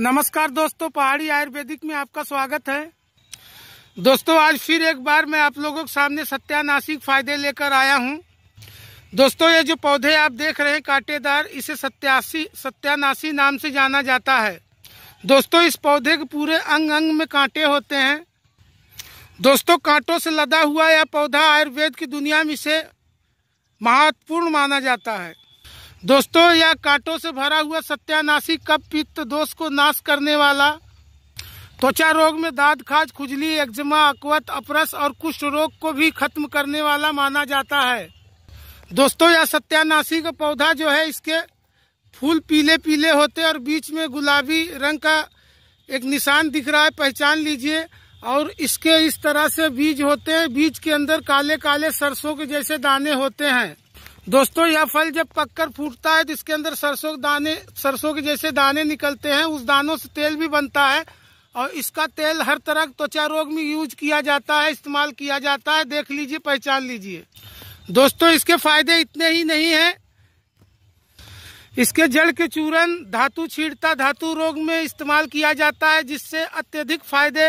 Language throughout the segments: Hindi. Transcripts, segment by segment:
नमस्कार दोस्तों पहाड़ी आयुर्वेदिक में आपका स्वागत है दोस्तों आज फिर एक बार मैं आप लोगों के सामने सत्यानाशिक फायदे लेकर आया हूं दोस्तों ये जो पौधे आप देख रहे हैं कांटेदार इसे सत्यासी सत्यानाशी नाम से जाना जाता है दोस्तों इस पौधे के पूरे अंग अंग में कांटे होते हैं दोस्तों कांटों से लदा हुआ यह पौधा आयुर्वेद की दुनिया में इसे महत्वपूर्ण माना जाता है दोस्तों यह कांटों से भरा हुआ सत्यानाशी कब पित्त दोष को नाश करने वाला त्वचा रोग में दाद खाज खुजली एक्जमा अकवत अपरस और कुष्ठ रोग को भी खत्म करने वाला माना जाता है दोस्तों यह सत्यानाशी का पौधा जो है इसके फूल पीले पीले होते और बीच में गुलाबी रंग का एक निशान दिख रहा है पहचान लीजिए और इसके इस तरह से बीज होते हैं बीज के अंदर काले काले सरसों के जैसे दाने होते हैं दोस्तों यह फल जब पककर फूटता है तो इसके अंदर सरसों के दाने सरसों के जैसे दाने निकलते हैं उस दानों से तेल भी बनता है और इसका तेल हर तरह के त्वचा रोग में यूज किया जाता है इस्तेमाल किया जाता है देख लीजिए पहचान लीजिए दोस्तों इसके फायदे इतने ही नहीं है इसके जड़ के चूरन धातु छीड़ता धातु रोग में इस्तेमाल किया जाता है जिससे अत्यधिक फायदे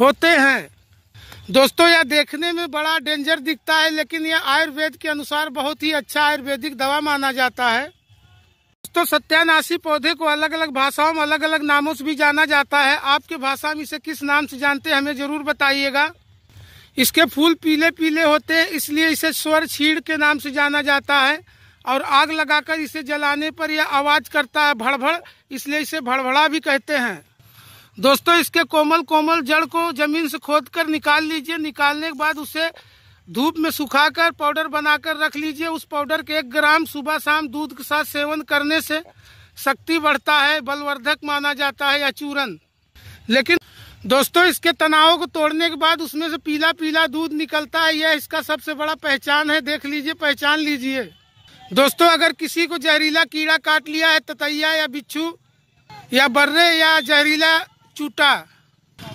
होते हैं दोस्तों यह देखने में बड़ा डेंजर दिखता है लेकिन यह आयुर्वेद के अनुसार बहुत ही अच्छा आयुर्वेदिक दवा माना जाता है दोस्तों सत्यानाशी पौधे को अलग अलग भाषाओं में अलग अलग नामों से भी जाना जाता है आपके भाषा में इसे किस नाम से जानते हैं हमें जरूर बताइएगा इसके फूल पीले पीले होते हैं इसलिए इसे स्वर छीड़ के नाम से जाना जाता है और आग लगाकर इसे जलाने पर यह आवाज़ करता है भड़भड़ इसलिए इसे भड़भड़ा भी कहते हैं दोस्तों इसके कोमल कोमल जड़ को जमीन से खोदकर निकाल लीजिए निकालने के बाद उसे धूप में सुखाकर पाउडर बनाकर रख लीजिए उस पाउडर के एक ग्राम सुबह शाम दूध के साथ सेवन करने से शक्ति बढ़ता है बलवर्धक माना जाता है अचूरन लेकिन दोस्तों इसके तनावों को तोड़ने के बाद उसमें से पीला पीला दूध निकलता है यह इसका सबसे बड़ा पहचान है देख लीजिए पहचान लीजिए दोस्तों अगर किसी को जहरीला कीड़ा काट लिया है ततैया या बिच्छू या बर्रे या जहरीला चूटा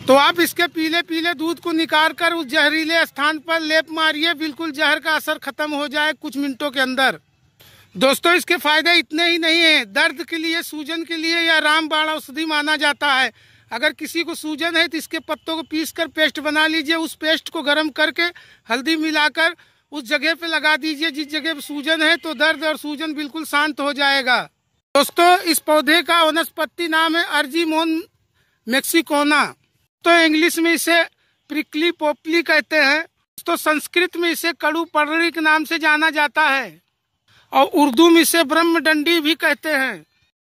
तो आप इसके पीले पीले दूध को निकाल कर उस जहरीले स्थान पर लेप मारिए बिल्कुल जहर का असर खत्म हो जाए कुछ मिनटों के अंदर दोस्तों इसके फायदे इतने ही नहीं हैं दर्द के लिए सूजन के लिए यह रामबाण औषधि माना जाता है अगर किसी को सूजन है तो इसके पत्तों को पीस कर पेस्ट बना लीजिए उस पेस्ट को गर्म करके हल्दी मिलाकर उस जगह पे लगा दीजिए जिस जगह पे सूजन है तो दर्द और सूजन बिल्कुल शांत हो जाएगा दोस्तों इस पौधे का वनस्पति नाम है अर्जीमोन मेक्सिकोना तो इंग्लिश में इसे प्रिकली पोपली कहते हैं तो संस्कृत में इसे कड़ू पर्री के नाम से जाना जाता है और उर्दू में इसे ब्रह्म डंडी भी कहते हैं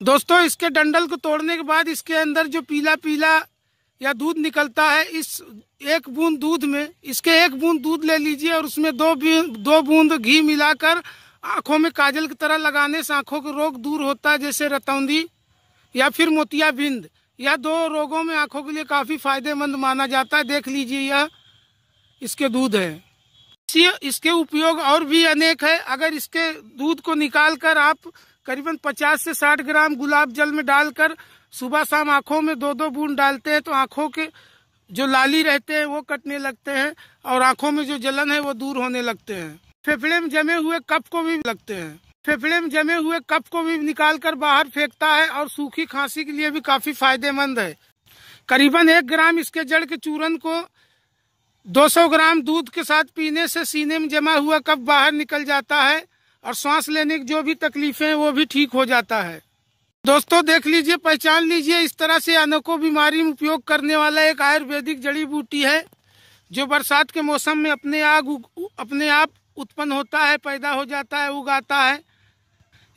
दोस्तों इसके डंडल को तोड़ने के बाद इसके अंदर जो पीला पीला या दूध निकलता है इस एक बूंद दूध में इसके एक बूंद दूध ले लीजिए और उसमें दो दो बूंद घी मिलाकर आंखों में काजल की तरह लगाने से आंखों के रोग दूर होता है जैसे रतौंदी या फिर मोतियाबिंद यह दो रोगों में आंखों के लिए काफ़ी फायदेमंद माना जाता है देख लीजिए यह इसके दूध है इसके उपयोग और भी अनेक है अगर इसके दूध को निकाल कर आप करीबन 50 से 60 ग्राम गुलाब जल में डालकर सुबह शाम आंखों में दो दो बूंद डालते हैं तो आंखों के जो लाली रहते हैं वो कटने लगते हैं और आंखों में जो जलन है वो दूर होने लगते हैं फेफड़े में जमे हुए कप को भी लगते हैं फेफड़े में जमे हुए कप को भी निकाल कर बाहर फेंकता है और सूखी खांसी के लिए भी काफी फायदेमंद है करीबन एक ग्राम इसके जड़ के चूरन को 200 ग्राम दूध के साथ पीने से सीने में जमा हुआ कप बाहर निकल जाता है और सांस लेने की जो भी तकलीफें हैं वो भी ठीक हो जाता है दोस्तों देख लीजिए पहचान लीजिए इस तरह से अनेकों बीमारी में उपयोग करने वाला एक आयुर्वेदिक जड़ी बूटी है जो बरसात के मौसम में अपने आग अपने आप उत्पन्न होता है पैदा हो जाता है उगाता है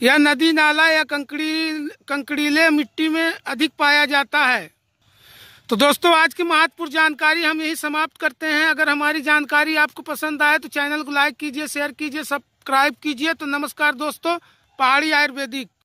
यह नदी नाला या कंकड़ी कंकड़ीले मिट्टी में अधिक पाया जाता है तो दोस्तों आज की महत्वपूर्ण जानकारी हम यही समाप्त करते हैं अगर हमारी जानकारी आपको पसंद आए तो चैनल को लाइक कीजिए शेयर कीजिए सब्सक्राइब कीजिए तो नमस्कार दोस्तों पहाड़ी आयुर्वेदिक